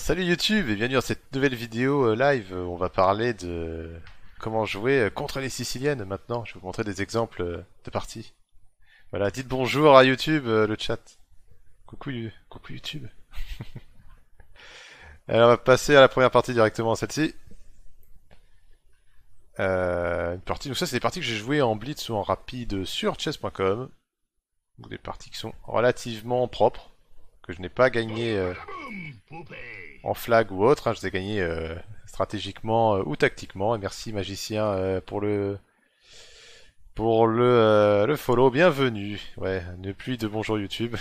salut YouTube et bienvenue dans cette nouvelle vidéo euh, live. On va parler de comment jouer euh, contre les Siciliennes maintenant. Je vais vous montrer des exemples euh, de parties. Voilà, dites bonjour à YouTube, le chat. Coucou, YouTube. Alors on va passer à la première partie directement, celle-ci. une partie, donc ça c'est des parties que j'ai jouées en blitz ou en rapide sur chess.com. Donc des parties qui sont relativement propres, que je n'ai pas gagnées en flag ou autre. Hein, je vous ai gagné euh, stratégiquement euh, ou tactiquement. merci magicien euh, pour le pour le, follow. Bienvenue. Ouais, ne plus de bonjour YouTube.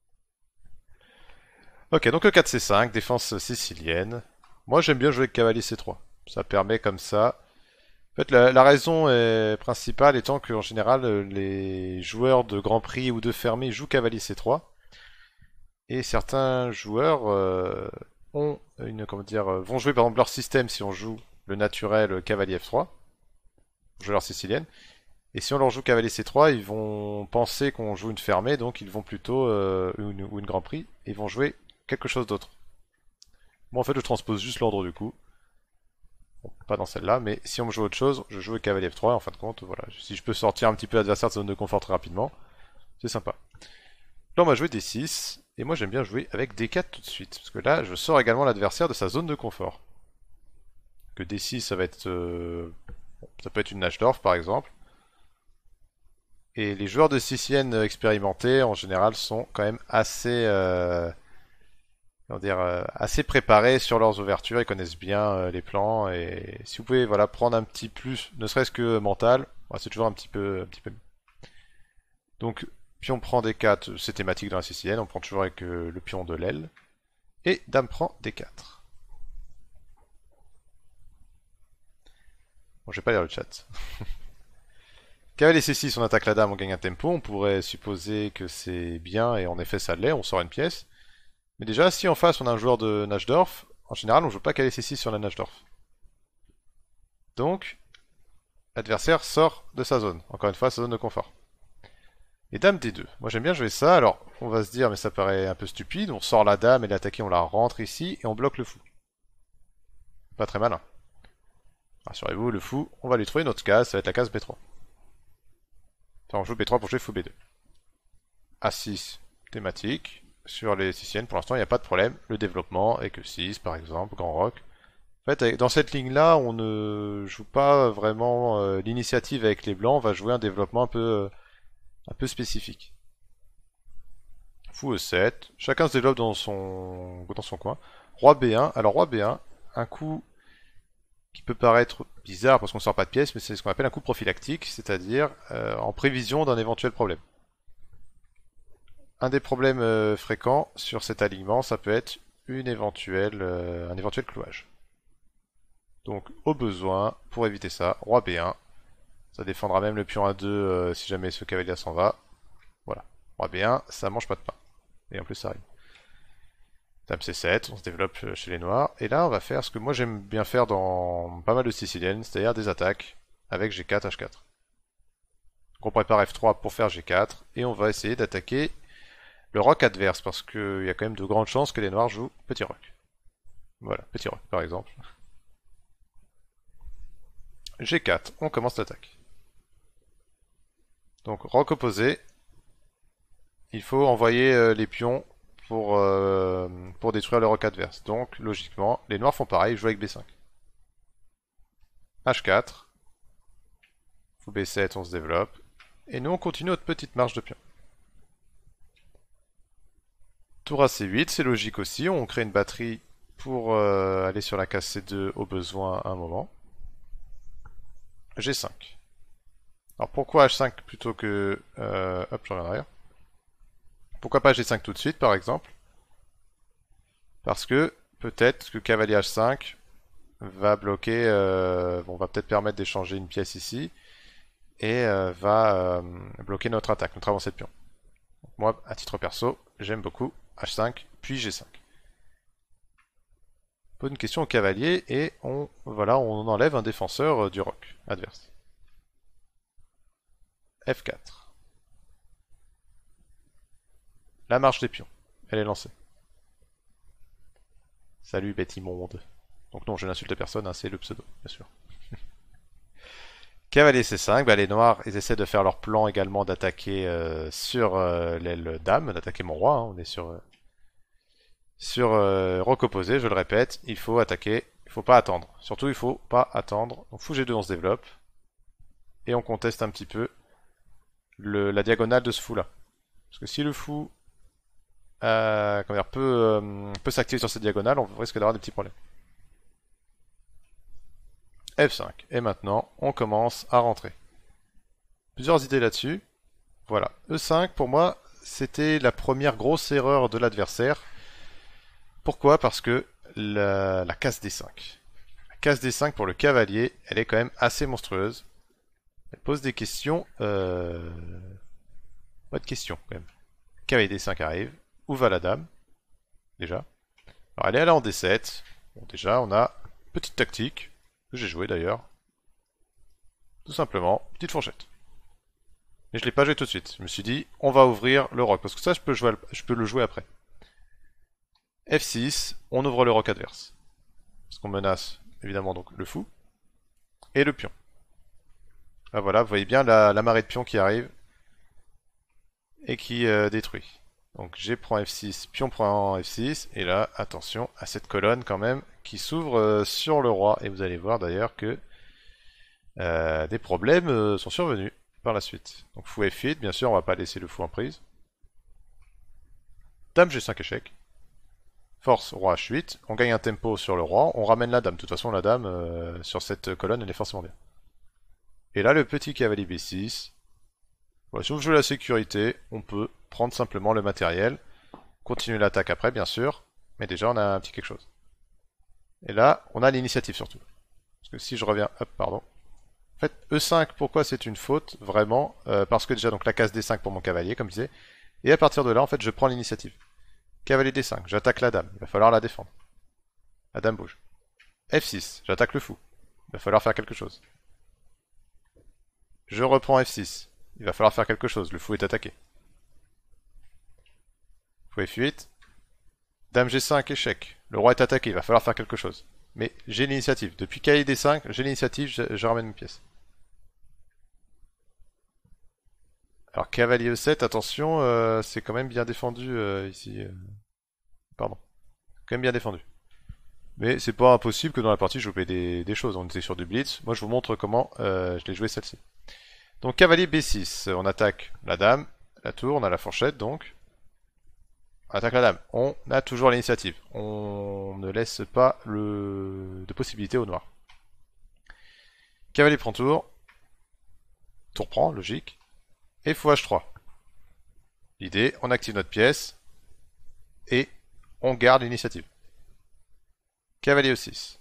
ok, donc le 4C5, défense sicilienne. Moi j'aime bien jouer avec cavalier C3. Ça permet comme ça. En fait, la, raison principale étant qu'en général, les joueurs de Grand Prix ou de Fermé jouent cavalier C3. Et certains joueurs euh, ont une, comment dire, euh, vont jouer par exemple leur système si on joue le naturel cavalier F3, leur sicilienne. Et si on leur joue cavalier C3, ils vont penser qu'on joue une fermée, donc ils vont plutôt, euh, une, ou une Grand Prix, ils vont jouer quelque chose d'autre. Moi en fait je transpose juste l'ordre du coup. pas dans celle-là, mais si on me joue autre chose, je joue cavalier F3, en fin de compte, voilà. Si je peux sortir un petit peu l'adversaire de zone de confort très rapidement, c'est sympa. Là on va jouer D6, et moi j'aime bien jouer avec D4 tout de suite, parce que là je sors également l'adversaire de sa zone de confort. Que D6 ça va être... Euh, ça peut être une Nashdorf par exemple. Et les joueurs de 6 expérimentés en général sont quand même assez... Euh... Dire, euh, assez préparés sur leurs ouvertures, ils connaissent bien euh, les plans et si vous pouvez voilà prendre un petit plus, ne serait-ce que mental, c'est toujours un petit peu, un petit peu. Donc Pion prend d 4, c'est thématique dans la sicilienne, on prend toujours avec euh, le pion de l'aile. Et dame prend d 4. Bon, je vais pas lire le chat. Cavalier C6, on attaque la dame, on gagne un tempo. On pourrait supposer que c'est bien, et en effet ça l'est, on sort une pièce. Mais déjà, si en face on a un joueur de Nashdorf, en général on joue pas Cavalier C6 sur la Najdorf. Donc, l'adversaire sort de sa zone. Encore une fois, sa zone de confort. Et dame D2. Moi j'aime bien jouer ça. Alors on va se dire, mais ça paraît un peu stupide. On sort la dame et l'attaquer, on la rentre ici et on bloque le fou. Pas très malin. Rassurez-vous, le fou, on va lui trouver notre case. Ça va être la case B3. on joue B3 pour jouer fou B2. A6, thématique. Sur les 6 pour l'instant, il n'y a pas de problème. Le développement est que 6 par exemple, grand rock. En fait, dans cette ligne-là, on ne joue pas vraiment euh, l'initiative avec les blancs, on va jouer un développement un peu euh, un peu spécifique. Fou E7, chacun se développe dans son, dans son coin. Roi B1, alors Roi B1, un coup qui peut paraître bizarre parce qu'on sort pas de pièce, mais c'est ce qu'on appelle un coup prophylactique, c'est-à-dire euh, en prévision d'un éventuel problème. Un des problèmes euh, fréquents sur cet alignement, ça peut être une éventuelle, euh, un éventuel clouage. Donc au besoin, pour éviter ça, roi B1, ça défendra même le pion à 2 euh, si jamais ce cavalier s'en va. Voilà. On va bien, ça mange pas de pain. Et en plus ça arrive. Dame C7, on se développe euh, chez les noirs. Et là on va faire ce que moi j'aime bien faire dans pas mal de siciliennes, c'est-à-dire des attaques avec G4, H4. on prépare F3 pour faire G4 et on va essayer d'attaquer le roc adverse parce qu'il y a quand même de grandes chances que les noirs jouent petit roc. Voilà, petit roc par exemple. G4, on commence l'attaque. Donc roc opposé. Il faut envoyer euh, les pions pour, euh, pour détruire le roc adverse. Donc logiquement, les noirs font pareil, ils jouent avec B5. H4. faut B7, on se développe. Et nous on continue notre petite marche de pions. Tour à C8, c'est logique aussi, on crée une batterie pour euh, aller sur la case C2 au besoin à un moment. G5. Alors pourquoi H5 plutôt que... hop, euh, je reviens derrière. Pourquoi pas G5 tout de suite, par exemple Parce que peut-être que cavalier H5 va bloquer... Euh, bon, va peut-être permettre d'échanger une pièce ici. Et euh, va bloquer notre attaque, notre avancée de pion. moi, à titre perso, j'aime beaucoup H5 puis G5. Pose une question au cavalier et on, voilà, on enlève un défenseur du roc adverse. F4. La marche des pions. Elle est lancée. Salut bête immonde. Donc non, je n'insulte personne, hein, c'est le pseudo, bien sûr. Cavalier C5, bah, les noirs, ils essaient de faire leur plan également d'attaquer euh, sur euh, l'aile dame, d'attaquer mon roi, hein, on est sur... Euh, sur roc opposé, je le répète, il faut attaquer, il faut pas attendre. Surtout, il faut pas attendre. Donc fou G2, on se développe. Et on conteste un petit peu la diagonale de ce fou là. Parce que si le fou euh, euh, peut, s'activer sur cette diagonale, on risque d'avoir des petits problèmes. F5. Et maintenant, on commence à rentrer. Plusieurs idées là-dessus. Voilà. E5, pour moi, c'était la première grosse erreur de l'adversaire. Pourquoi Parce que la, casse case D5. La casse D5 pour le cavalier, elle est quand même assez monstrueuse. Elle pose des questions. Euh... Pas de questions quand même. Cavalier 5 arrive. Où va la dame Déjà. Alors elle est allée en D7. Bon, déjà, on a petite tactique, que j'ai jouée d'ailleurs. Tout simplement, petite fourchette. Mais je l'ai pas joué tout de suite. Je me suis dit, on va ouvrir le roc, parce que ça, je peux, jouer, je peux le jouer après. F6, on ouvre le roc adverse. Parce qu'on menace, évidemment, donc le fou. Et le pion. Ah, voilà, vous voyez bien la, marée de pions qui arrive et qui euh, détruit. Donc G prend F6, pion prend F6, et là, attention à cette colonne quand même qui s'ouvre euh, sur le roi. Et vous allez voir d'ailleurs que euh, des problèmes sont survenus par la suite. Donc fou F8, bien sûr, on va pas laisser le fou en prise. Dame G5 échec. Force, roi H8, on gagne un tempo sur le roi, on ramène la dame. De toute façon, la dame sur cette colonne, elle est forcément bien. Et là, le petit cavalier B6. si on veut la sécurité, on peut prendre simplement le matériel. Continuer l'attaque après, bien sûr. Mais déjà, on a un petit quelque chose. Et là, on a l'initiative surtout. Parce que si je reviens... Hop, pardon. En fait, E5, pourquoi c'est une faute Vraiment, euh, parce que déjà, donc la case D5 pour mon cavalier, comme je disais. Et à partir de là, en fait, je prends l'initiative. Cavalier D5, j'attaque la dame. Il va falloir la défendre. La dame bouge. F6, j'attaque le fou. Il va falloir faire quelque chose. Je reprends F6. Il va falloir faire quelque chose, le fou est attaqué. Fou F8. Dame G5, échec. Le roi est attaqué, il va falloir faire quelque chose. Mais j'ai l'initiative. Depuis Kd D5, j'ai l'initiative, je, ramène une pièce. Alors cavalier E7, attention, euh, c'est quand même bien défendu euh, ici. Euh. Pardon. Quand même bien défendu. Mais c'est pas impossible que dans la partie je vous des, des, choses. On était sur du blitz. Moi je vous montre comment je l'ai joué celle-ci. Donc cavalier B6, on attaque la dame, la tour, on a la fourchette donc. On attaque la dame, on a toujours l'initiative. On ne laisse pas le... de possibilité au noir. Cavalier prend tour. Tour prend, logique. Et fou H3. L'idée, on active notre pièce. Et on garde l'initiative. Cavalier E6.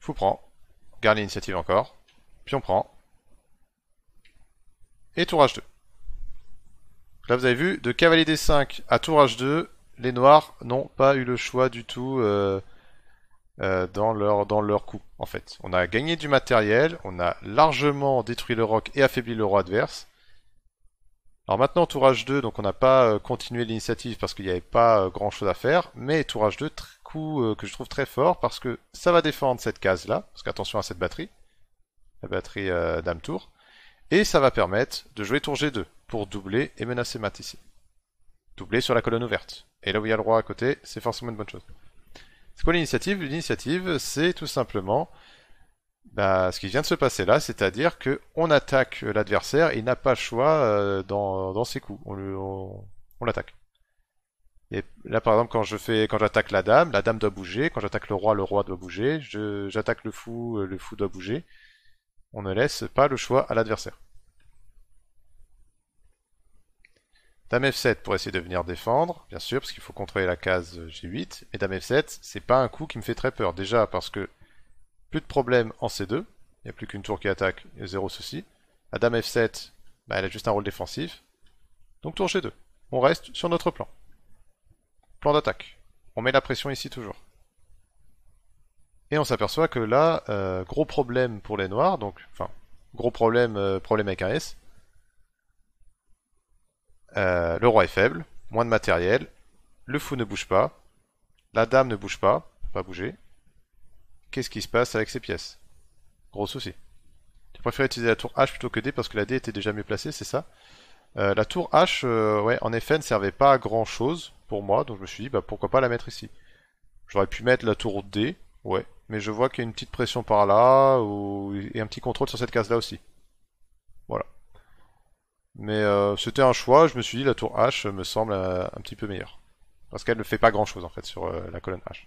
Fou prend. Garde l'initiative encore. Puis on prend. Et tour H2. Là, vous avez vu, de cavalier D5 à tour H2, les noirs n'ont pas eu le choix du tout euh, euh, dans, leur, dans leur coup, en fait. On a gagné du matériel, on a largement détruit le roc et affaibli le roi adverse. Alors maintenant, tour H2, donc on n'a pas euh, continué l'initiative parce qu'il n'y avait pas grand chose à faire, mais tour H2, coup que je trouve très fort parce que ça va défendre cette case-là, parce qu'attention à cette batterie la batterie euh, Dame Tour. Et ça va permettre de jouer tour G2 pour doubler et menacer mat ici. Doubler sur la colonne ouverte. Et là où il y a le roi à côté, c'est forcément une bonne chose. C'est quoi l'initiative L'initiative, c'est tout simplement bah, ce qui vient de se passer là, c'est-à-dire que on attaque l'adversaire, il n'a pas le choix euh, dans, ses coups. On, on l'attaque. Et là, par exemple, quand je fais, quand j'attaque la dame, la dame doit bouger. Quand j'attaque le roi, le roi doit bouger. j'attaque le fou, euh, le fou doit bouger. On ne laisse pas le choix à l'adversaire. Dame F7 pour essayer de venir défendre, bien sûr, parce qu'il faut contrôler la case G8. Et Dame F7, c'est pas un coup qui me fait très peur. Déjà parce que plus de problème en C2, il n'y a plus qu'une tour qui attaque, et zéro souci. La Dame F7, bah, elle a juste un rôle défensif. Donc tour G2. On reste sur notre plan. Plan d'attaque. On met la pression ici toujours. Et on s'aperçoit que là, euh, gros problème pour les noirs, donc, enfin, gros problème, euh, problème avec un S. Euh, le roi est faible, moins de matériel, le fou ne bouge pas, la dame ne bouge pas, pas bouger. Qu'est-ce qui se passe avec ces pièces Gros souci. Tu préfères utiliser la tour H plutôt que D parce que la D était déjà mieux placée, c'est ça La tour H, ouais, en effet, ne servait pas à grand chose pour moi, donc je me suis dit, bah pourquoi pas la mettre ici J'aurais pu mettre la tour D, ouais, mais je vois qu'il y a une petite pression par là, ou... et un petit contrôle sur cette case-là aussi. Voilà. Mais euh, c'était un choix, je me suis dit la tour H me semble euh, un petit peu meilleure. Parce qu'elle ne fait pas grand-chose en fait sur euh, la colonne H.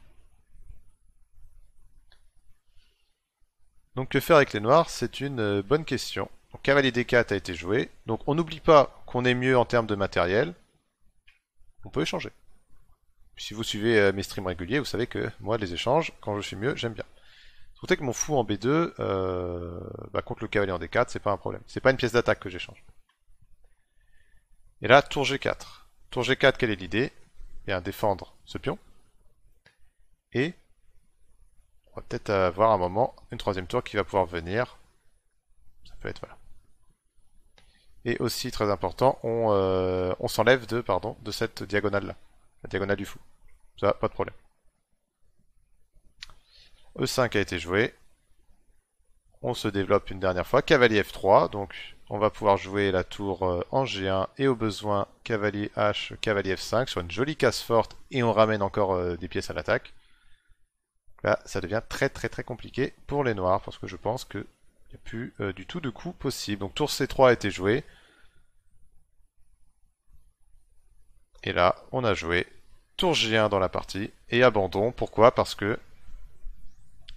Donc que faire avec les noirs C'est une bonne question. Donc cavalier D4 a été joué. Donc on n'oublie pas qu'on est mieux en termes de matériel. On peut échanger. Si vous suivez euh, mes streams réguliers, vous savez que moi, les échanges, quand je suis mieux, j'aime bien. Surtout que mon fou en B2, euh, bah, contre le cavalier en D4, c'est pas un problème. C'est pas une pièce d'attaque que j'échange. Et là, tour G4. Tour G4, quelle est l'idée Bien, défendre ce pion. Et on va peut-être avoir un moment, une troisième tour qui va pouvoir venir. Ça peut être, voilà. Et aussi, très important, on, euh, on s'enlève de, pardon, de cette diagonale-là la diagonale du fou. Ça, pas de problème. E5 a été joué. On se développe une dernière fois. Cavalier F3, donc on va pouvoir jouer la tour euh, en G1 et au besoin cavalier H, cavalier F5 sur une jolie casse forte et on ramène encore euh, des pièces à l'attaque. Là, ça devient très très très compliqué pour les noirs parce que je pense qu'il n'y a plus euh, du tout de coup possible. Donc tour C3 a été joué. Et là, on a joué tour G1 dans la partie. Et abandon, pourquoi Parce que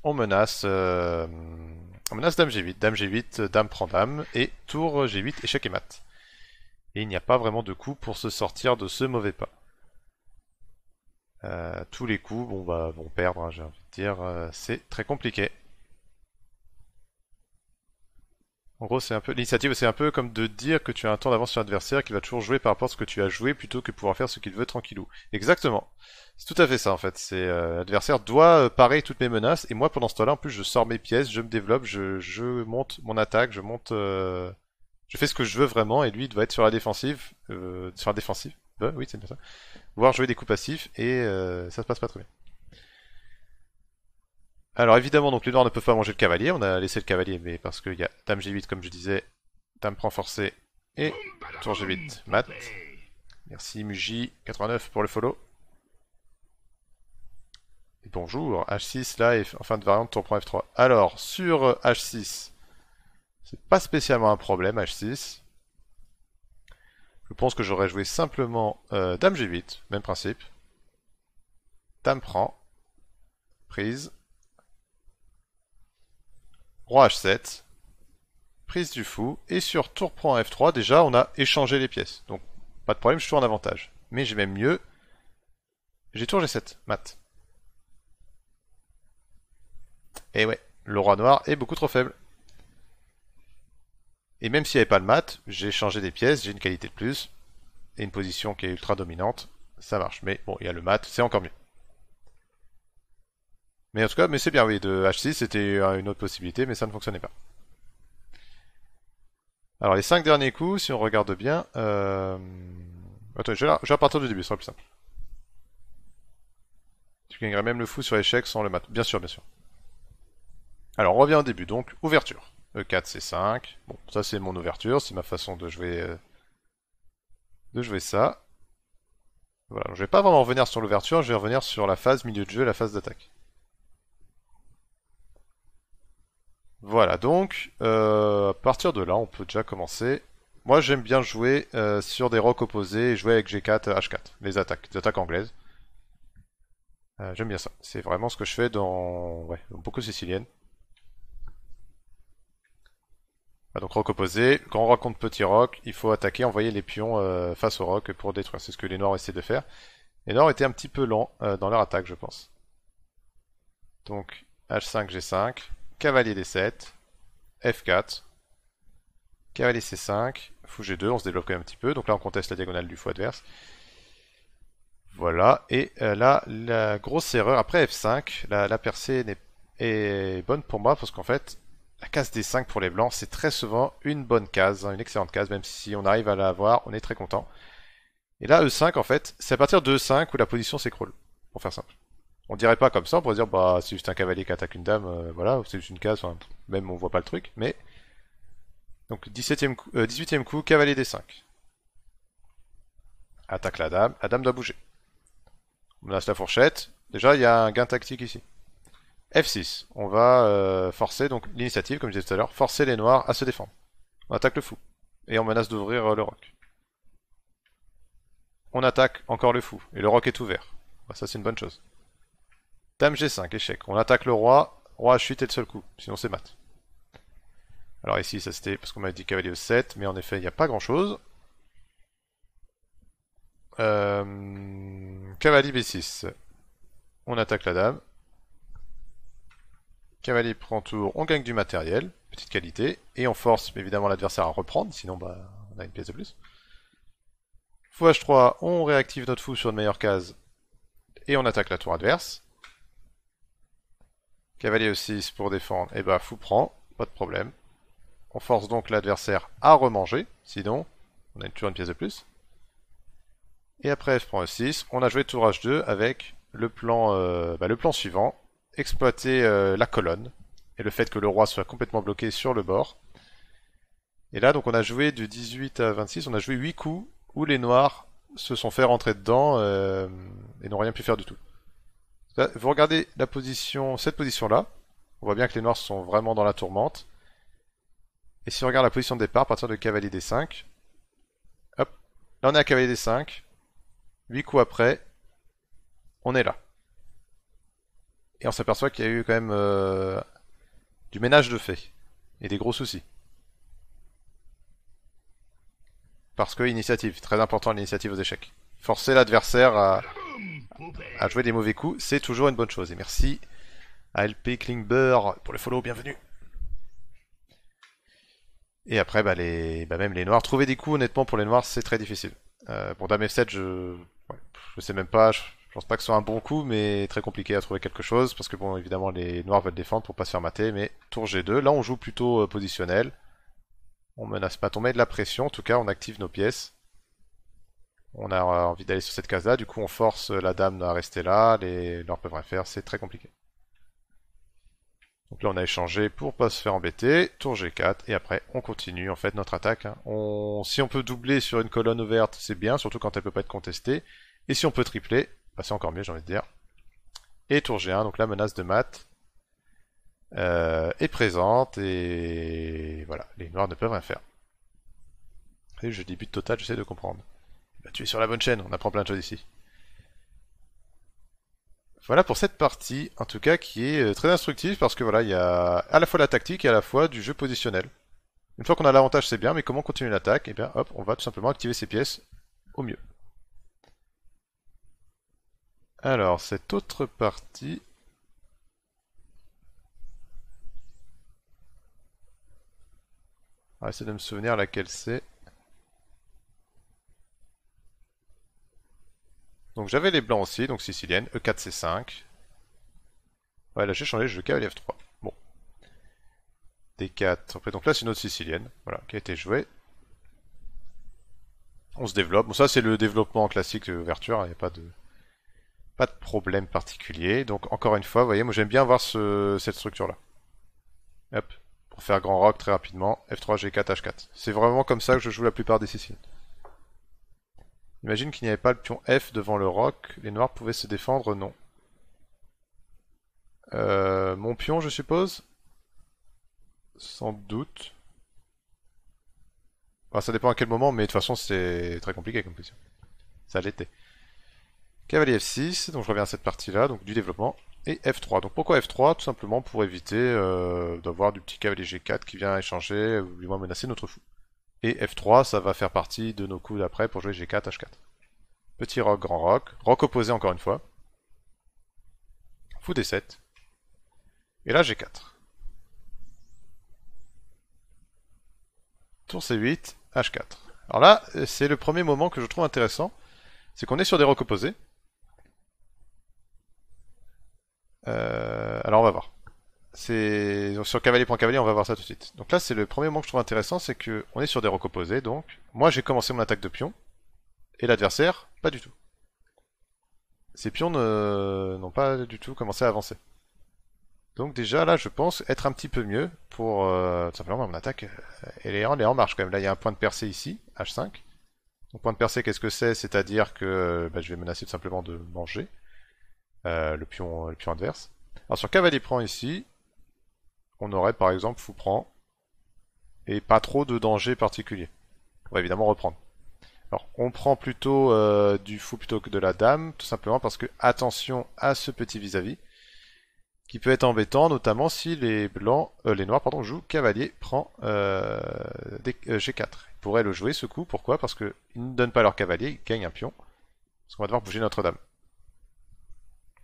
on menace, euh, menace Dame G8. Dame G8, Dame prend Dame. Et tour G8, échec et mat. Et il n'y a pas vraiment de coup pour se sortir de ce mauvais pas. Euh, tous les coups bon, bah, vont perdre, hein, j'ai envie de dire. Euh, c'est très compliqué. En gros, c'est un peu l'initiative, c'est un peu comme de dire que tu as un temps d'avance sur l'adversaire qui va toujours jouer par rapport à ce que tu as joué plutôt que pouvoir faire ce qu'il veut tranquillou. Exactement. C'est tout à fait ça en fait. C'est euh, l'adversaire doit euh, parer toutes mes menaces et moi pendant ce temps-là en plus je sors mes pièces, je me développe, je, monte mon attaque, je monte, euh, je fais ce que je veux vraiment et lui il doit être sur la défensive, sur la défensive. oui c'est bien ça. Voir jouer des coups passifs et ça se passe pas très bien. Alors évidemment, donc les noirs ne peut pas manger le cavalier, on a laissé le cavalier, mais parce qu'il y a Dame G8 comme je disais, Dame prend forcé et Tour G8 mat. Merci Muji89 pour le follow. Et bonjour, H6 là et en fin de variante tour prend F3. Alors sur H6, c'est pas spécialement un problème H6. Je pense que j'aurais joué simplement Dame euh, G8, même principe. Dame prend, prise, Roi H7, prise du fou, et sur tour prend F3, déjà on a échangé les pièces. Donc pas de problème, je suis en avantage. Mais j'ai même mieux, j'ai tour G7, mat. Et eh ouais, le roi noir est beaucoup trop faible. Et même s'il n'y avait pas le mat, j'ai changé des pièces, j'ai une qualité de plus, et une position qui est ultra dominante, ça marche. Mais bon, il y a le mat, c'est encore mieux. Mais en tout cas, mais c'est bien, oui, de H6, c'était une autre possibilité, mais ça ne fonctionnait pas. Alors, les 5 derniers coups, si on regarde bien... Euh, attends, je vais, à partir du début, ce sera plus simple. Tu gagnerais même le fou sur l'échec sans le mat. Bien sûr, bien sûr. Alors, on revient au début, donc, ouverture. E4, C5. Bon, ça, c'est mon ouverture, c'est ma façon de jouer... Euh, de jouer ça. Voilà, je vais pas vraiment revenir sur l'ouverture, je vais revenir sur la phase milieu de jeu, la phase d'attaque. Voilà, donc euh, à partir de là, on peut déjà commencer. Moi, j'aime bien jouer euh, sur des rocs opposés et jouer avec G4, H4, les attaques, les attaques anglaises. Euh, j'aime bien ça. C'est vraiment ce que je fais dans, beaucoup siciliennes. Bah, donc rock opposé, grand on contre petit roc, il faut attaquer, envoyer les pions face au rock pour détruire. C'est ce que les noirs essaient de faire. Les noirs étaient un petit peu lents dans leur attaque, je pense. Donc H5, G5 cavalier d7, f4, cavalier c5, fou g2, on se développe quand même un petit peu, donc là on conteste la diagonale du fou adverse. Voilà, et euh, là, la grosse erreur, après f5, la, percée est, bonne pour moi, parce qu'en fait, la case d5 pour les blancs, c'est très souvent une bonne case, hein, une excellente case, même si on arrive à la avoir, on est très content. Et là, e5, en fait, c'est à partir de e5 où la position s'écroule, pour faire simple. On dirait pas comme ça, on pourrait dire, bah, c'est juste un cavalier qui attaque une dame, euh, voilà, c'est juste une case, même on voit pas le truc, mais. Donc, 17 18e euh, coup, cavalier des 5. Attaque la dame, la dame doit bouger. On menace la fourchette, déjà il y a un gain tactique ici. F6, on va euh, forcer, donc l'initiative, comme je disais tout à l'heure, forcer les noirs à se défendre. On attaque le fou, et on menace d'ouvrir le roc. On attaque encore le fou, et le roc est ouvert. Bah, ça c'est une bonne chose. Dame G5, échec. On attaque le roi. Roi à chute et de seul coup. Sinon c'est mat. Alors ici, ça c'était parce qu'on m'avait dit cavalier E7, mais en effet, il n'y a pas grand chose. Euh, cavalier B6. On attaque la dame. Cavalier prend tour, on gagne du matériel, petite qualité, et on force évidemment l'adversaire à reprendre, sinon bah, on a une pièce de plus. Fou H3, on réactive notre fou sur une meilleure case, et on attaque la tour adverse. Cavalier E6 pour défendre, et eh ben, fou prend, pas de problème. On force donc l'adversaire à remanger, sinon on a toujours une pièce de plus. Et après F prend E6, on a joué tour H2 avec le plan, euh, bah, le plan suivant, exploiter euh, la colonne, et le fait que le roi soit complètement bloqué sur le bord. Et là donc on a joué du 18 à 26, on a joué 8 coups où les noirs se sont fait rentrer dedans euh, et n'ont rien pu faire du tout vous regardez la position, cette position-là, on voit bien que les noirs sont vraiment dans la tourmente. Et si on regarde la position de départ, à partir de cavalier D5, hop, là on est à cavalier D5, 8 coups après, on est là. Et on s'aperçoit qu'il y a eu quand même euh, du ménage de fait, et des gros soucis. Parce que initiative, très important l'initiative aux échecs. Forcer l'adversaire à, à jouer des mauvais coups, c'est toujours une bonne chose. Et merci à LP Klingber pour le follow, bienvenue. Et après, bah, bah, même les noirs. Trouver des coups, honnêtement, pour les noirs, c'est très difficile. Bon euh, pour Dame F7, je... ne sais même pas, je... pense pas que ce soit un bon coup, mais très compliqué à trouver quelque chose, parce que bon, évidemment, les noirs veulent défendre pour pas se faire mater, mais tour G2, là on joue plutôt euh, positionnel. On menace pas, on met de la pression, en tout cas, on active nos pièces on a envie d'aller sur cette case-là, du coup on force la dame à rester là, les noirs peuvent rien faire, c'est très compliqué. Donc là on a échangé pour pas se faire embêter, tour G4, et après on continue en fait notre attaque. Hein. Si on peut doubler sur une colonne ouverte, c'est bien, surtout quand elle peut pas être contestée. Et si on peut tripler, bah, c'est encore mieux j'ai envie de dire. Et tour G1, donc la menace de mat euh, est présente, et voilà, les noirs ne peuvent rien faire. Et je débute total, j'essaie de comprendre. Bah, tu es sur la bonne chaîne, on apprend plein de choses ici. Voilà pour cette partie, en tout cas, qui est euh, très instructive parce que voilà, il y a à la fois la tactique et à la fois du jeu positionnel. Une fois qu'on a l'avantage, c'est bien, mais comment continuer l'attaque Et eh bien hop, on va tout simplement activer ces pièces au mieux. Alors, cette autre partie... On va essayer de me souvenir laquelle c'est. Donc j'avais les blancs aussi, donc sicilienne, E4, C5. Ouais, là j'ai changé, je K, F3. Bon. D4. Donc là c'est une autre sicilienne, voilà, qui a été jouée. On se développe. Bon, ça c'est le développement classique de euh, l'ouverture, hein, il n'y a pas de... Pas de problème particulier. Donc encore une fois, vous voyez, moi j'aime bien voir cette structure-là. Hop. Pour faire grand rock très rapidement, F3, G4, H4. C'est vraiment comme ça que je joue la plupart des Siciliennes. Imagine qu'il n'y avait pas le pion F devant le roc, les noirs pouvaient se défendre, non. Euh, mon pion, je suppose Sans doute. Bah, ça dépend à quel moment, mais de toute façon, c'est très compliqué comme position. Ça l'était. Cavalier F6, donc je reviens à cette partie-là, donc du développement. Et F3. Donc pourquoi F3 Tout simplement pour éviter euh, d'avoir du petit cavalier G4 qui vient échanger ou du moins menacer notre fou. Et F3, ça va faire partie de nos coups d'après pour jouer G4, H4. Petit rock, grand rock, rock opposé encore une fois. Fou D7. Et là, G4. Tour C8, H4. Alors là, euh, c'est le premier moment que je trouve intéressant. C'est qu'on est sur des rocs opposés. Euh, alors on va voir c'est sur cavalier prend cavalier, on va voir ça tout de suite. Donc là, c'est le premier moment que je trouve intéressant, c'est que on est sur des opposés, Donc moi, j'ai commencé mon attaque de pion et l'adversaire, pas du tout. Ces pions n'ont pas du tout commencé à avancer. Donc déjà là, je pense être un petit peu mieux pour euh, tout simplement mon attaque. Et euh, est, en, en marche quand même. Là, il y a un point de percée ici, H5. Donc point de percée, qu'est-ce que c'est C'est-à-dire que bah, je vais menacer tout simplement de manger euh, le, pion, le pion adverse. Alors sur cavalier prend ici, on aurait par exemple fou prend et pas trop de danger particulier. On va évidemment reprendre. Alors, on prend plutôt euh, du fou plutôt que de la dame, tout simplement parce que attention à ce petit vis-à-vis, qui peut être embêtant, notamment si les blancs, euh, les noirs, pardon, jouent cavalier, prend euh, des, G4. Ils pourraient le jouer ce coup, pourquoi Parce qu'ils ne donnent pas leur cavalier, ils gagnent un pion, parce qu'on va devoir bouger Notre-Dame.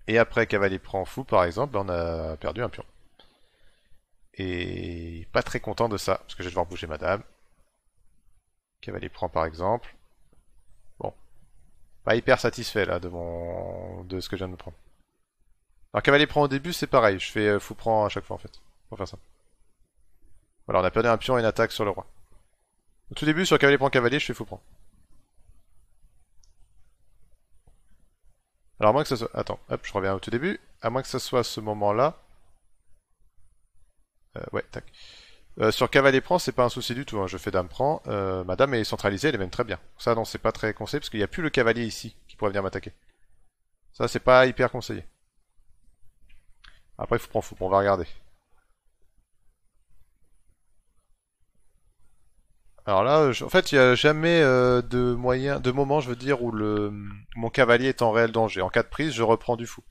Et après cavalier prend fou, par exemple, ben, on a perdu un pion. Et pas très content de ça, parce que je vais devoir bouger madame. Cavalier prend par exemple. Bon. Pas hyper satisfait là de de ce que je viens de prendre. Alors cavalier prend au début, c'est pareil, je fais euh, fou prend à chaque fois en fait. Pour faire ça. Voilà, on a perdu un pion et une attaque sur le roi. Au tout début, sur cavalier prend cavalier, je fais fou prend. Alors à moins que ça soit... Attends, hop, je reviens au tout début. À moins que ce soit à ce moment-là. Euh, ouais, tac. Euh, sur cavalier prend, c'est pas un souci du tout. Hein. Je fais dame prend. Euh, ma dame est centralisée, elle est même très bien. Ça, non, c'est pas très conseillé parce qu'il n'y a plus le cavalier ici qui pourrait venir m'attaquer. Ça, c'est pas hyper conseillé. Après, il faut prendre, fou, Bon, on va regarder. Alors là, en fait, il n'y a jamais de moyen, de moment, je veux dire, où le... mon cavalier est en réel danger. En cas de prise, je reprends du fou.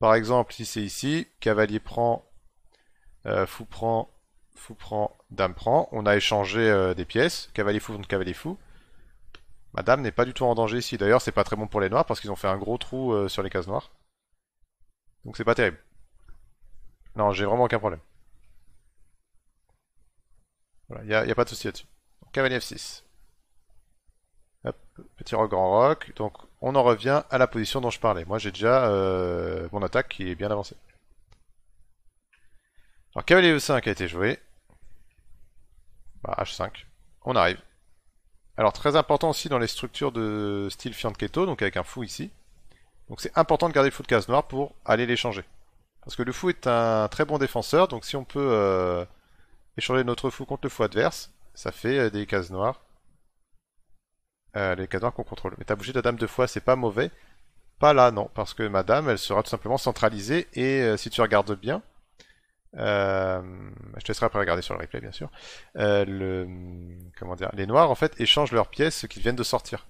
Par exemple, si c'est ici, cavalier prend, euh, fou prend, fou prend, dame prend. On a échangé euh, des pièces. Cavalier fou contre cavalier fou. dame n'est pas du tout en danger ici. D'ailleurs, c'est pas très bon pour les noirs parce qu'ils ont fait un gros trou euh, sur les cases noires. Donc c'est pas terrible. Non, j'ai vraiment aucun problème. Voilà, il n'y a, pas de souci là-dessus. Cavalier F6. petit roc, grand roc. Donc on en revient à la position dont je parlais. Moi j'ai déjà mon attaque qui est bien avancée. Alors cavalier E5 a été joué. Bah, H5. On arrive. Alors très important aussi dans les structures de style Fianchetto, donc avec un fou ici. Donc c'est important de garder le fou de case noire pour aller l'échanger. Parce que le fou est un très bon défenseur, donc si on peut euh, échanger notre fou contre le fou adverse, ça fait euh, des cases noires. Euh, les cases noires qu'on contrôle. Mais t'as bougé ta dame de fois, c'est pas mauvais. Pas là, non, parce que ma dame, elle sera tout simplement centralisée, et si tu regardes bien, euh, je te laisserai après regarder sur le replay, bien sûr. Euh, comment dire, les noirs, en fait, échangent leurs pièces qu'ils viennent de sortir.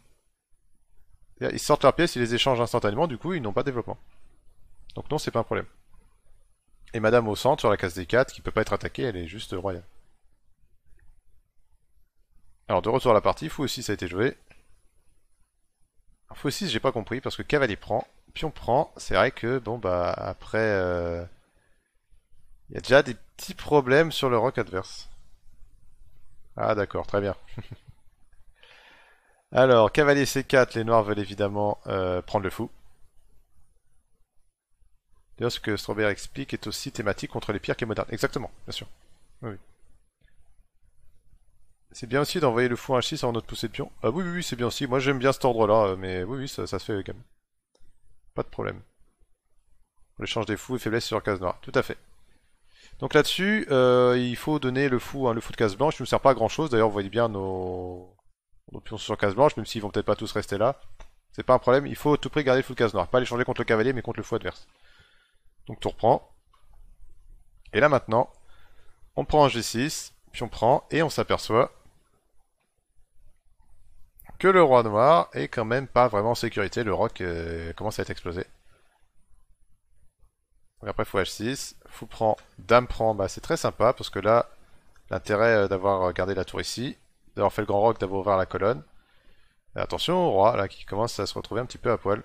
Ils sortent leurs pièces, ils les échangent instantanément, du coup, ils n'ont pas de développement. Donc non, c'est pas un problème. Et Madame au centre, sur la case des 4, qui peut pas être attaquée, elle est juste royale. Alors, de retour à la partie, fou aussi, ça a été joué. Fou 6 j'ai pas compris, parce que cavalier prend, pion prend, c'est vrai que, bon, bah, après... Euh, il y a déjà des petits problèmes sur le rock adverse. Ah d'accord, très bien. Alors, cavalier C4, les noirs veulent évidemment euh, prendre le fou. D'ailleurs, ce que Strober explique est aussi thématique contre les pires et modernes. Exactement, bien sûr. Oui. C'est bien aussi d'envoyer le fou à H6 avant notre poussée de pion. Ah oui, oui, oui c'est bien aussi. Moi, j'aime bien cet ordre-là, euh, mais oui, oui, ça, se fait quand même. Pas de problème. L'échange des fous et faiblesses sur case noire. Tout à fait. Donc là-dessus, euh, il faut donner le fou. Hein. Le fou de ne nous sert pas à grand-chose. D'ailleurs, vous voyez bien nos, pions sur case blanche même s'ils vont peut-être pas tous rester là. C'est pas un problème. Il faut tout prix garder le fou de case noire, Pas l'échanger contre le cavalier, mais contre le fou adverse. Donc tout reprend. Et là maintenant, on prend un G6, puis on prend, et on s'aperçoit que le roi noir est quand même pas vraiment en sécurité. Le roc euh, commence à être explosé après fou H6, fou prend, dame prend, bah, c'est très sympa parce que là, l'intérêt euh, d'avoir euh, gardé la tour ici, d'avoir fait le grand rock, d'avoir ouvert la colonne. attention au roi là qui commence à se retrouver un petit peu à poil.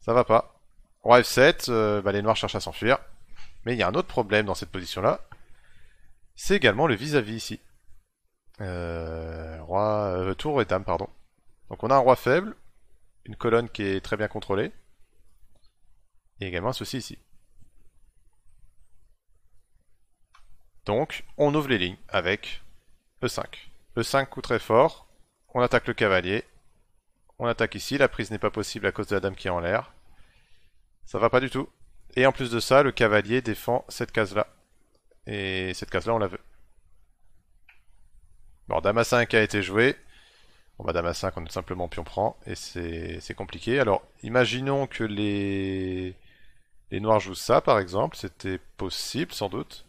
Ça va pas. Roi F7, euh, bah, les noirs cherchent à s'enfuir. Mais il y a un autre problème dans cette position là. C'est également le vis-à-vis ici. roi, tour et dame, pardon. Donc on a un roi faible, une colonne qui est très bien contrôlée et également ceci ici. Donc, on ouvre les lignes avec E5. E5 coûte très fort, on attaque le cavalier, on attaque ici, la prise n'est pas possible à cause de la dame qui est en l'air. Ça va pas du tout. Et en plus de ça, le cavalier défend cette case-là. Et cette case-là, on la veut. Bon, dame à 5 a été jouée. Bon, bah, dame à 5, on est simplement pion prend, et c'est compliqué. Alors, imaginons que les... Les noirs jouent ça par exemple, c'était possible sans doute.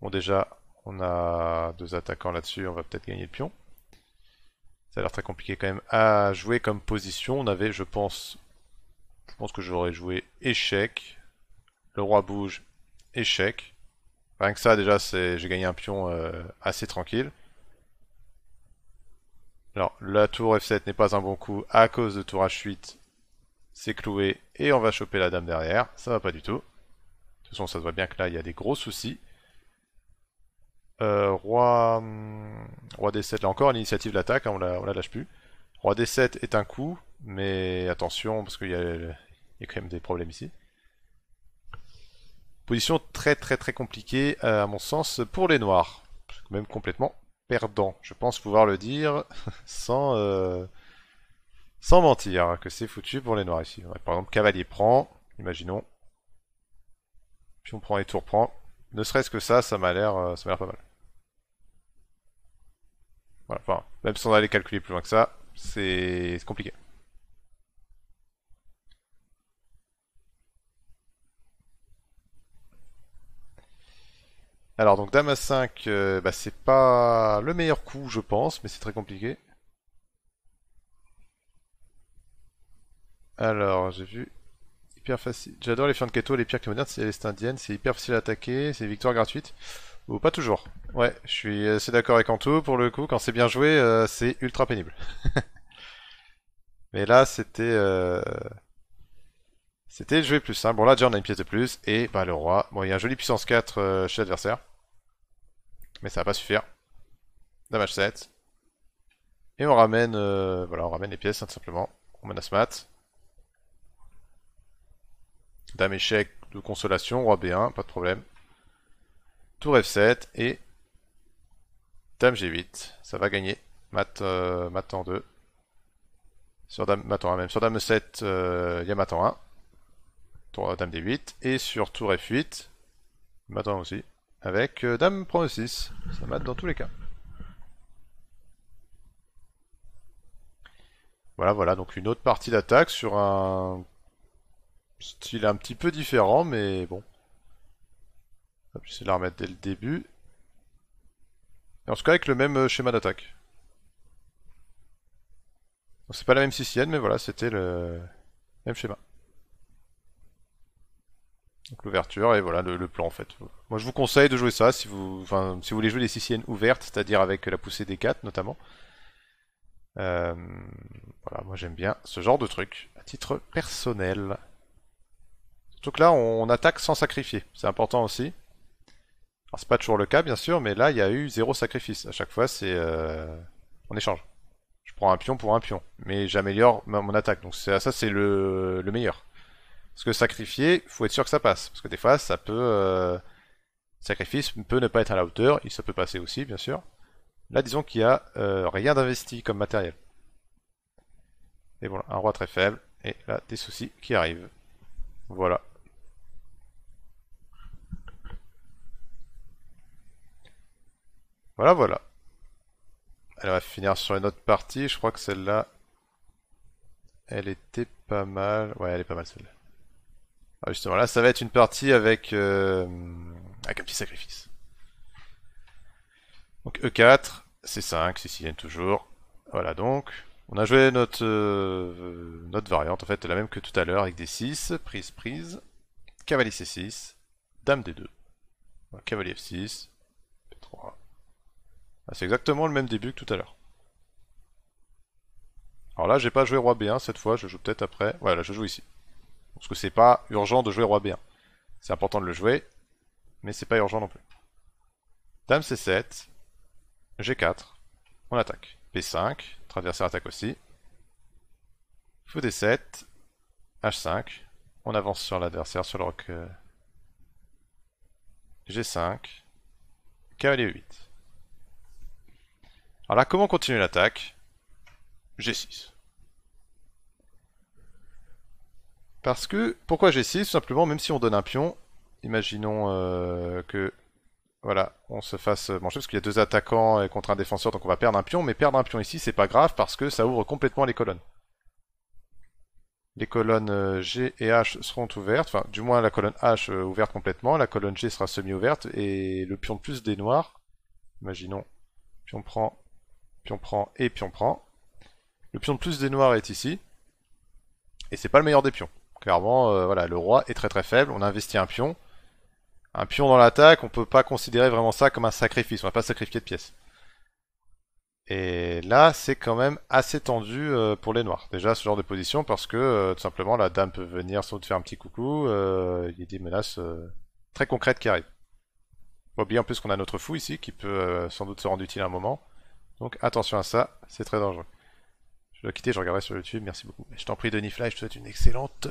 Bon déjà, on a deux attaquants là-dessus, on va peut-être gagner le pion. Ça a l'air très compliqué quand même à jouer comme position. On avait, je pense, je pense que j'aurais joué échec. Le roi bouge, échec. Rien que ça, déjà, j'ai gagné un pion euh, assez tranquille. Alors, la tour F7 n'est pas un bon coup à cause de tour H8. C'est cloué, et on va choper la dame derrière. Ça va pas du tout. De toute façon, ça se voit bien que là, il y a des gros soucis. Euh, roi... Hmm, roi D7, là encore, l'initiative d'attaque, hein, on, la, la lâche plus. Roi D7 est un coup, mais attention, parce qu'il y, a quand même des problèmes ici. Position très très très compliquée, euh, à mon sens, pour les noirs. Même complètement perdant, je pense pouvoir le dire, sans... Euh, sans mentir, hein, que c'est foutu pour les noirs ici. Par exemple, cavalier prend, imaginons. Puis on prend et tour prend. Ne serait-ce que ça, euh, ça m'a l'air pas mal. Voilà, enfin, même si on allait calculer plus loin que ça, c'est compliqué. Alors donc Dame à 5, c'est pas le meilleur coup je pense, mais c'est très compliqué. Alors, j'ai vu. Hyper facile. J'adore les fins de les pires que modernes, c'est l'Est indienne, c'est hyper facile à attaquer, c'est victoire gratuite. Ou pas toujours. Ouais, je suis assez d'accord avec Anto, pour le coup, quand c'est bien joué, euh, c'est ultra pénible. Mais là, c'était... Euh, c'était jouer plus simple. Bon là, déjà, on a une pièce de plus, et bah le roi. Bon, il y a un joli puissance 4 euh, chez l'adversaire. Mais ça va pas suffire. Damage 7. Et on ramène... voilà, on ramène les pièces, hein, tout simplement. On menace mat. Dame échec de consolation, roi B1, pas de problème. Tour F7 et Dame G8. Ça va gagner. Mat, 2. Euh, sur Dame, mat 1 même. Sur Dame 7, euh, il y a mat 1. Tour, euh, dame D8. Et sur Tour F8, mat 1 aussi. Avec Dame prend 6 Ça mate dans tous les cas. Voilà, voilà, donc une autre partie d'attaque sur un Style un petit peu différent, mais bon. essayer de la remettre dès le début. Et en tout cas, avec le même euh, schéma d'attaque. C'est pas la même sicienne, mais voilà, c'était le même schéma. Donc l'ouverture et voilà le, plan en fait. Moi je vous conseille de jouer ça si vous, si vous voulez jouer des siciliennes ouvertes, c'est-à-dire avec la poussée des 4 notamment. Euh, voilà, moi j'aime bien ce genre de truc à titre personnel. Donc là, on attaque sans sacrifier. C'est important aussi. Alors, c'est pas toujours le cas, bien sûr, mais là, il y a eu zéro sacrifice. À chaque fois, c'est. Euh, on échange. Je prends un pion pour un pion. Mais j'améliore mon attaque. Donc, ça, c'est le... meilleur. Parce que sacrifier, faut être sûr que ça passe. Parce que des fois, ça peut. Euh, sacrifice peut ne pas être à la hauteur. Et ça peut passer aussi, bien sûr. Là, disons qu'il n'y a euh, rien d'investi comme matériel. Et voilà, un roi très faible. Et là, des soucis qui arrivent. Voilà. Voilà, voilà. Elle va finir sur une autre partie. Je crois que celle-là, elle était pas mal. Ouais, elle est pas mal celle-là. Ah, justement, là, ça va être une partie avec, euh, un petit sacrifice. Donc E4, C5, a toujours. Voilà donc. On a joué notre, euh, notre variante, en fait, la même que tout à l'heure, avec des 6, prise, prise, cavalier C6, dame D2, cavalier F6, P3, bah, c'est exactement le même début que tout à l'heure. Alors là, j'ai pas joué roi B1 cette fois, je joue peut-être après. Voilà, je joue ici. Parce que c'est pas urgent de jouer roi B1. C'est important de le jouer, mais c'est pas urgent non plus. Dame C7, G4, on attaque. P5, traverser attaque aussi. Fou D7, H5, on avance sur l'adversaire, sur le roc. Euh, G5, cavalier 8. Alors là, comment continuer l'attaque G6. Parce que, pourquoi G6 simplement, même si on donne un pion, imaginons euh, que, voilà, on se fasse manger, parce qu'il y a deux attaquants et contre un défenseur, donc on va perdre un pion, mais perdre un pion ici, c'est pas grave, parce que ça ouvre complètement les colonnes. Les colonnes euh, G et H seront ouvertes, enfin, du moins la colonne H euh, ouverte complètement, la colonne G sera semi-ouverte, et le pion de plus des noirs, imaginons, puis on prend Pion prend et pion prend. Le pion de plus des noirs est ici. Et c'est pas le meilleur des pions. Clairement, euh, voilà, le roi est très très faible. On a investi un pion. Un pion dans l'attaque, on peut pas considérer vraiment ça comme un sacrifice. On va pas sacrifier de pièces. Et là, c'est quand même assez tendu euh, pour les noirs. Déjà, ce genre de position, parce que euh, tout simplement, la dame peut venir sans doute faire un petit coucou. Il y a des menaces très concrètes qui arrivent. Faut oublier en plus qu'on a notre fou ici, qui peut sans doute se rendre utile à un moment. Donc attention à ça, c'est très dangereux. Je dois quitter, je regarderai sur YouTube, merci beaucoup. Je t'en prie Denis Fly, je te souhaite une excellente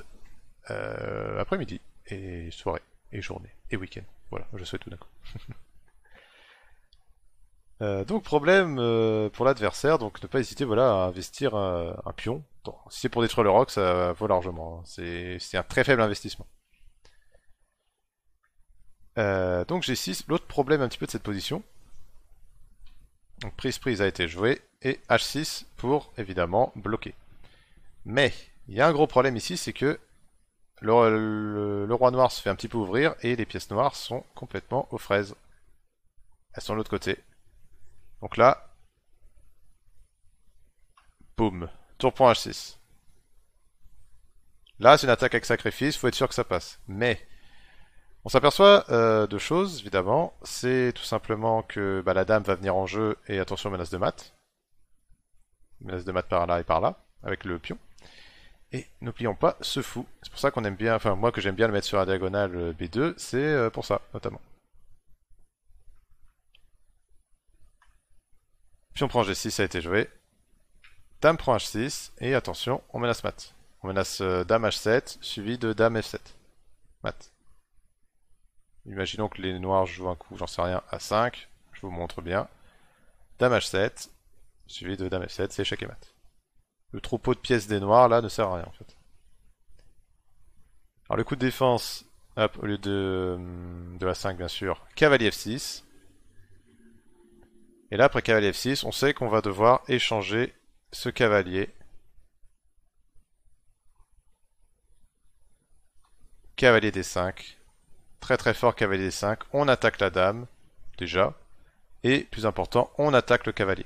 euh, après-midi, et soirée, et journée, et week-end. Voilà, je souhaite tout d'un coup. Euh, donc problème euh, pour l'adversaire, donc ne pas hésiter voilà, à investir un, pion. si c'est pour détruire le rock, ça vaut largement. Hein. C'est un très faible investissement. donc j'ai 6 l'autre problème un petit peu de cette position, donc prise-prise a été jouée et H6 pour évidemment bloquer. Mais il y a un gros problème ici, c'est que le, roi noir se fait un petit peu ouvrir et les pièces noires sont complètement aux fraises. Elles sont de l'autre côté. Donc là, boum, tour point H6. Là, c'est une attaque avec sacrifice, faut être sûr que ça passe. Mais on s'aperçoit euh, deux choses, évidemment. C'est tout simplement que bah, la dame va venir en jeu et attention menace de mat. Menace de mat par là et par là, avec le pion. Et n'oublions pas ce fou. C'est pour ça qu'on aime bien, enfin moi que j'aime bien le mettre sur la diagonale euh, B2, c'est euh, pour ça notamment. Pion prend G6 a été joué. Dame prend H6 et attention, on menace mat. On menace Dame H7 suivi de Dame F7. Mat. Imaginons que les noirs jouent un coup, j'en sais rien, à 5. Je vous montre bien. Dame H7, suivi de Dame F7, c'est échec et mat. Le troupeau de pièces des noirs, là, ne sert à rien, en fait. Alors le coup de défense, au lieu de, hum, de A5, bien sûr, cavalier F6. Et là, après cavalier F6, on sait qu'on va devoir échanger ce cavalier. Cavalier D5 Très très fort cavalier des 5. On attaque la dame, déjà. Et, plus important, on attaque le cavalier.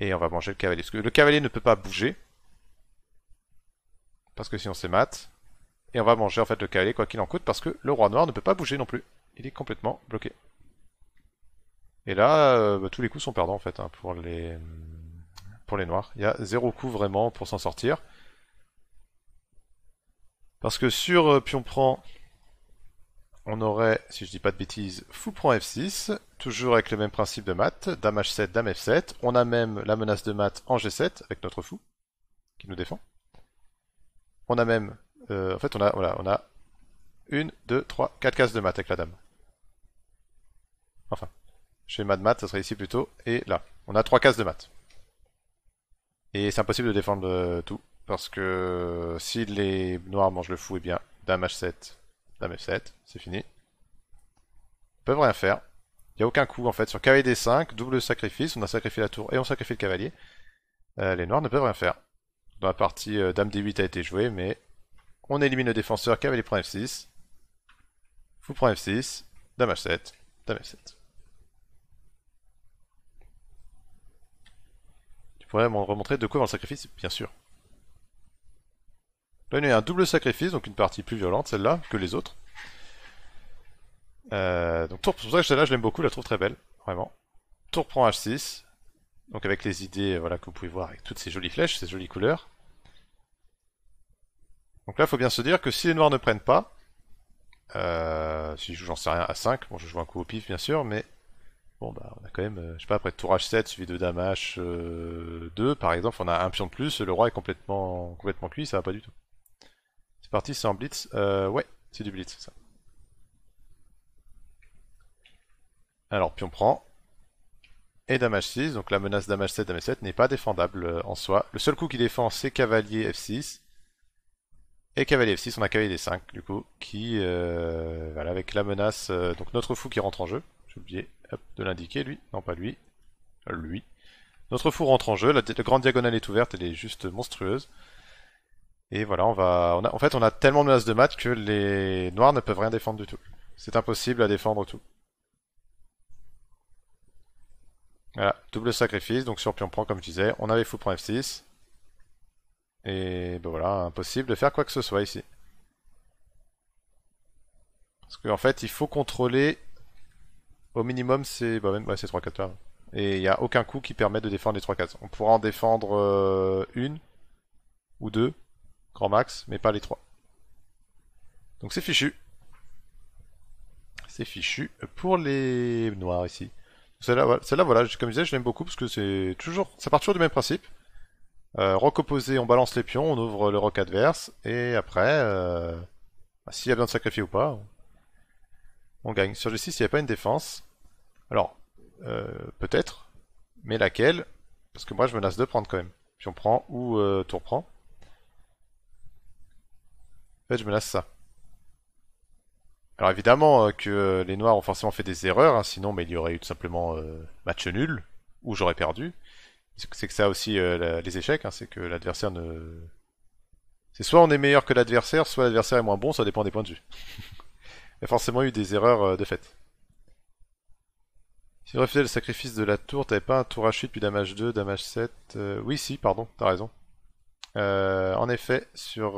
Et on va manger le cavalier. Parce que le cavalier ne peut pas bouger. Parce que sinon c'est mat. Et on va manger en fait le cavalier quoi qu'il en coûte. Parce que le roi noir ne peut pas bouger non plus. Il est complètement bloqué. Et là, euh, bah, tous les coups sont perdants en fait hein, pour, les... pour les noirs. Il y a zéro coup vraiment pour s'en sortir. Parce que sur euh, pion prend, on aurait, si je dis pas de bêtises, fou prend f6, toujours avec le même principe de maths, dame h7, dame f7. On a même la menace de maths en g7 avec notre fou qui nous défend. On a même, euh, en fait, on a, voilà, on a une, deux, trois, quatre cases de maths avec la dame. Enfin, chez Mad maths ça serait ici plutôt, et là. On a trois cases de maths. Et c'est impossible de défendre euh, tout parce que si les noirs mangent le fou, et eh bien, dame H7, dame F7, c'est fini. Ils peuvent rien faire. Il n'y a aucun coup en fait. Sur cavalier D5, double sacrifice, on a sacrifié la tour et on sacrifie le cavalier. Euh, les noirs ne peuvent rien faire. Dans la partie, euh, dame D8 a été jouée, mais on élimine le défenseur, cavalier prend F6. Fou prend F6, dame H7, dame F7. Tu pourrais me remontrer de quoi avant le sacrifice, bien sûr. Là, il y a un double sacrifice, donc une partie plus violente, celle-là, que les autres. Euh, donc tour, c'est pour ça que celle-là, je l'aime beaucoup, je la trouve très belle, vraiment. Tour prend H6, donc avec les idées euh, voilà, que vous pouvez voir, avec toutes ces jolies flèches, ces jolies couleurs. Donc là, il faut bien se dire que si les noirs ne prennent pas, euh, si je joue, j'en sais rien, à 5, bon, je joue un coup au pif, bien sûr, mais bon, bah, on a quand même, je sais pas, après tour H7 suivi de dame H2, par exemple, on a un pion de plus, le roi est complètement, complètement cuit, ça va pas du tout c'est en blitz. Euh, ouais, c'est du blitz, ça. Alors, pion prend. Et damage 6, donc la menace damage 7, damage 7 n'est pas défendable euh, en soi. Le seul coup qui défend, c'est cavalier F6. Et cavalier F6, on a cavalier D5, du coup, qui, euh, avec la menace, donc notre fou qui rentre en jeu. J'ai oublié de l'indiquer, lui. Non, pas lui. Lui. Notre fou rentre en jeu, la grande diagonale est ouverte, elle est juste monstrueuse. Et voilà, on va. a... En fait, on a tellement de menaces de maths que les noirs ne peuvent rien défendre du tout. C'est impossible à défendre tout. Voilà, double sacrifice, donc sur pion prend comme je disais, on avait fou prend f6. Et ben voilà, impossible de faire quoi que ce soit ici. Parce qu'en fait, il faut contrôler au minimum c'est bah, même... 3-4 Et il n'y a aucun coup qui permet de défendre les 3-4. On pourra en défendre euh, une ou deux, grand max, mais pas les 3. Donc c'est fichu. C'est fichu pour les noirs ici. Celle-là, voilà, comme je disais, je l'aime beaucoup parce que c'est toujours, ça part toujours du même principe. Euh, opposé, on balance les pions, on ouvre le rock adverse, et après, euh, bah, s'il y a besoin de sacrifier ou pas, on gagne. Sur G6, il n'y a pas une défense. Alors, euh, peut-être, mais laquelle Parce que moi, je menace de prendre quand même. Pion on prend ou euh, tour prend. En fait, je me ça. Alors évidemment euh, que euh, les Noirs ont forcément fait des erreurs, hein, sinon mais il y aurait eu tout simplement euh, match nul, ou j'aurais perdu. C'est que ça aussi les échecs, hein, c'est que l'adversaire ne... C'est soit on est meilleur que l'adversaire, soit l'adversaire est moins bon, ça dépend des points de vue. il y a forcément eu des erreurs de fait. Si tu refaisais le sacrifice de la tour, t'avais pas un tour à chute puis damage 2, damage 7... Oui si, pardon, t'as raison. Euh, en effet, sur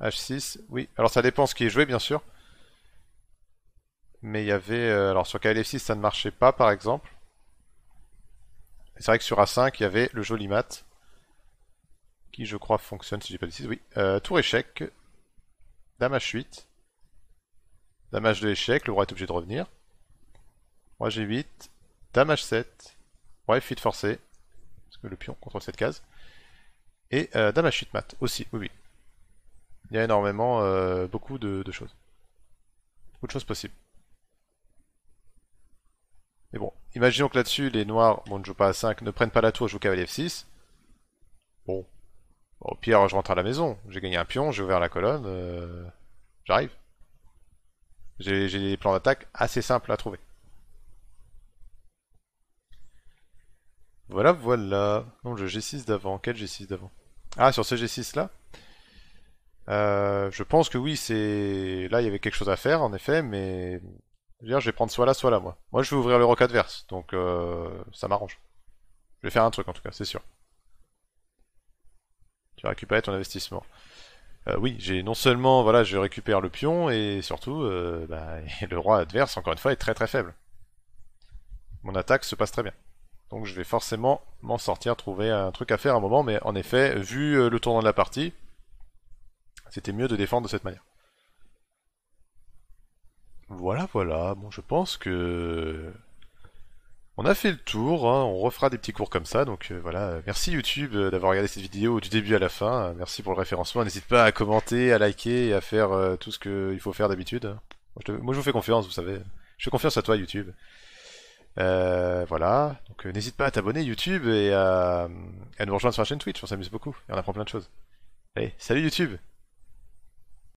H6, euh, oui. Alors ça dépend ce qui est joué, bien sûr. Mais il y avait. Euh, alors sur KLF6, ça ne marchait pas, par exemple. C'est vrai que sur A5, il y avait le joli mat. Qui, je crois, fonctionne, si j'ai pas de 6, oui. tour échec. Dame H8. Dame H2 échec, le roi est obligé de revenir. Roi G8. Dame H7. Roi F8 forcé le pion contre cette case. Et euh, dans la chute mat aussi, oui, Il y a énormément, euh, beaucoup de, choses. Beaucoup de choses possibles. Mais bon, imaginons que là-dessus, les noirs, bon, ne jouent pas à 5, ne prennent pas la tour, jouent cavalier F6. Bon. Au pire, je rentre à la maison. J'ai gagné un pion, j'ai ouvert la colonne. Euh, j'arrive. J'ai des plans d'attaque assez simples à trouver. Voilà, voilà. Non, le G6 d'avant. Quel G6 d'avant Ah, sur ce G6 là euh, Je pense que oui, c'est. Là, il y avait quelque chose à faire, en effet, mais. Je je vais prendre soit là, soit là, moi. Moi, je vais ouvrir le rock adverse, donc euh, ça m'arrange. Je vais faire un truc, en tout cas, c'est sûr. Tu récupères ton investissement. Euh, oui, j'ai non seulement, voilà, je récupère le pion, et surtout, bah, le roi adverse, encore une fois, est très très faible. Mon attaque se passe très bien. Donc je vais forcément m'en sortir, trouver un truc à faire à un moment, mais en effet, vu euh, le tournant de la partie, c'était mieux de défendre de cette manière. Voilà, voilà, bon je pense que... On a fait le tour, hein. on refera des petits cours comme ça, donc euh, voilà, merci YouTube euh, d'avoir regardé cette vidéo du début à la fin, merci pour le référencement, n'hésite pas à commenter, à liker et à faire tout ce qu'il faut faire d'habitude. Hein. Moi, Moi je vous fais confiance, vous savez, je fais confiance à toi YouTube. Euh, voilà. Donc euh, n'hésite pas à t'abonner YouTube et à, à nous rejoindre sur la chaîne Twitch, on s'amuse beaucoup et on apprend plein de choses. Allez, salut YouTube